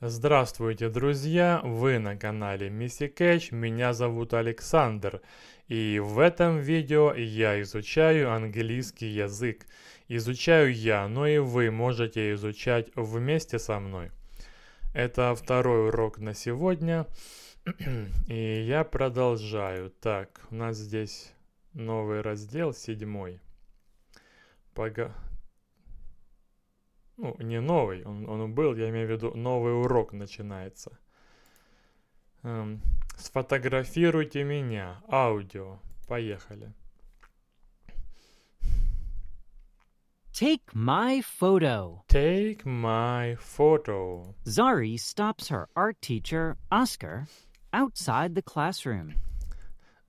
Здравствуйте, друзья! Вы на канале Мисси Кэч, меня зовут Александр. И в этом видео я изучаю английский язык. Изучаю я, но и вы можете изучать вместе со мной. Это второй урок на сегодня. И я продолжаю. Так, у нас здесь новый раздел, седьмой. Пога... Ну, не новый, он, он был, я имею в виду, новый урок начинается. Эм, сфотографируйте меня, аудио. Поехали. Take my photo. Take my photo. Zari stops her art teacher, Oscar, outside the classroom.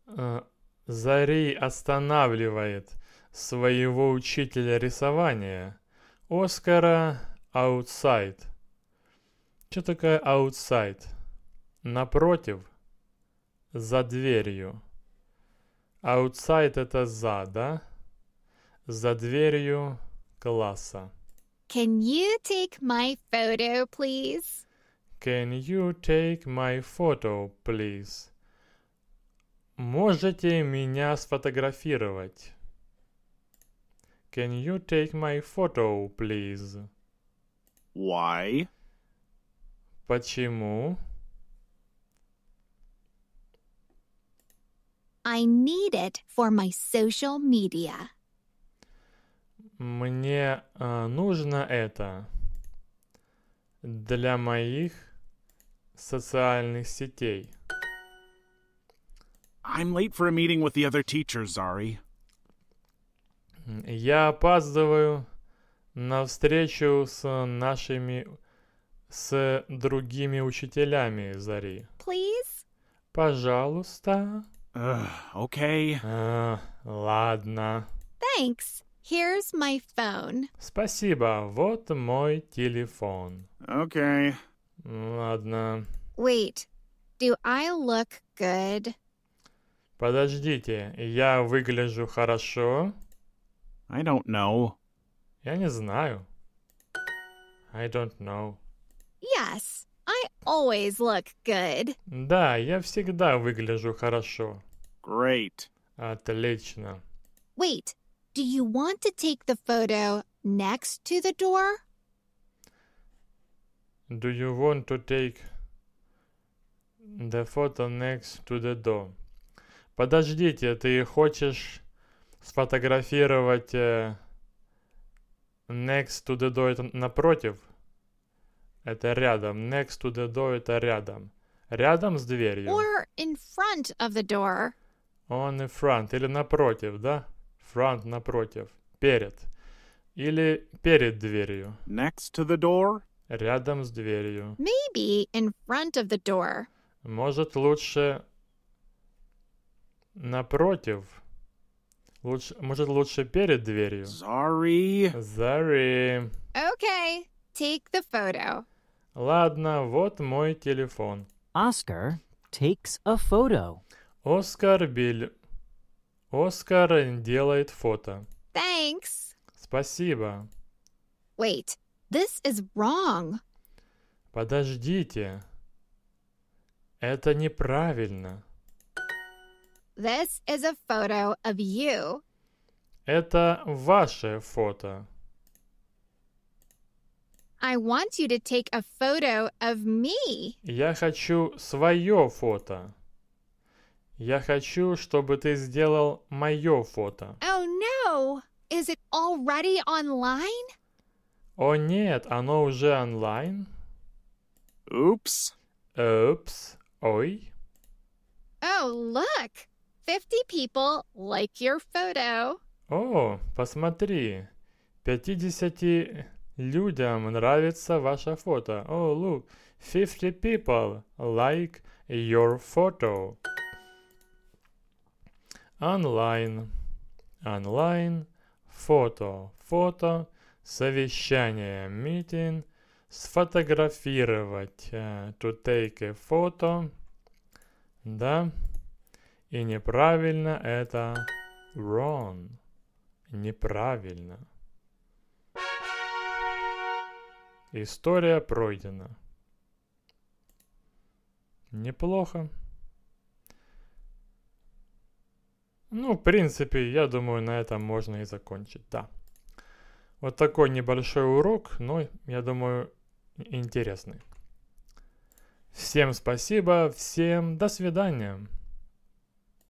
Uh, э, Зари останавливает своего учителя рисования, Оскара outside. Что такое outside? Напротив, за дверью. Outside это за, да? За дверью класса. Can you take my photo, please? Can you take my photo, please? Можете меня сфотографировать? Can you take my photo, please? Why? Почему? I need it for my social media. Мне uh, нужно это для моих социальных сетей. I'm late for a meeting with the other teachers, Zari. Я опаздываю на встречу с нашими... с другими учителями Зари. Please? Пожалуйста. Uh, okay. Uh, ладно. Thanks. Here's my phone. Спасибо. Вот мой телефон. Okay. Ладно. Wait. Do I look good? Подождите, я выгляжу хорошо? I don't know. Я не знаю. I don't know. Yes, I always look good. Да, я всегда выгляжу хорошо. Great. Отлично. Wait, do you want to take the photo next to the door? Do you want to take the photo next to the door? Подождите, ты хочешь сфотографировать э, next to the door это напротив. Это рядом. Next to the door это рядом. Рядом с дверью. Or in front of the door. он in front. Или напротив, да? Front напротив. Перед. Или перед дверью. Next to the door. Рядом с дверью. Maybe in front of the door. Может лучше напротив Лучше, может, лучше перед дверью? Sorry. Sorry. Okay, take the photo. Ладно, вот мой телефон. Oscar takes a photo. Оскар Биль... Оскар делает фото. Thanks. Спасибо. Wait, this is wrong. Подождите. Это неправильно. This is a photo of you. Это ваше фото. I want you to take a photo of me. Я хочу свое фото. Я хочу, чтобы ты сделал мое фото. Oh no! Is it already online? О нет, оно уже онлайн. Oops. Oops. Ой. Oh, look! 50 people like your photo. О, посмотри, 50 людям нравится ваше фото. О, oh, look, 50 people like your photo. Онлайн. Онлайн. Фото. Фото. Совещание. Митинг. Сфотографировать. Э, to take a photo. Да. И неправильно это wrong. Неправильно. История пройдена. Неплохо. Ну, в принципе, я думаю, на этом можно и закончить, да. Вот такой небольшой урок, но, я думаю, интересный. Всем спасибо, всем до свидания.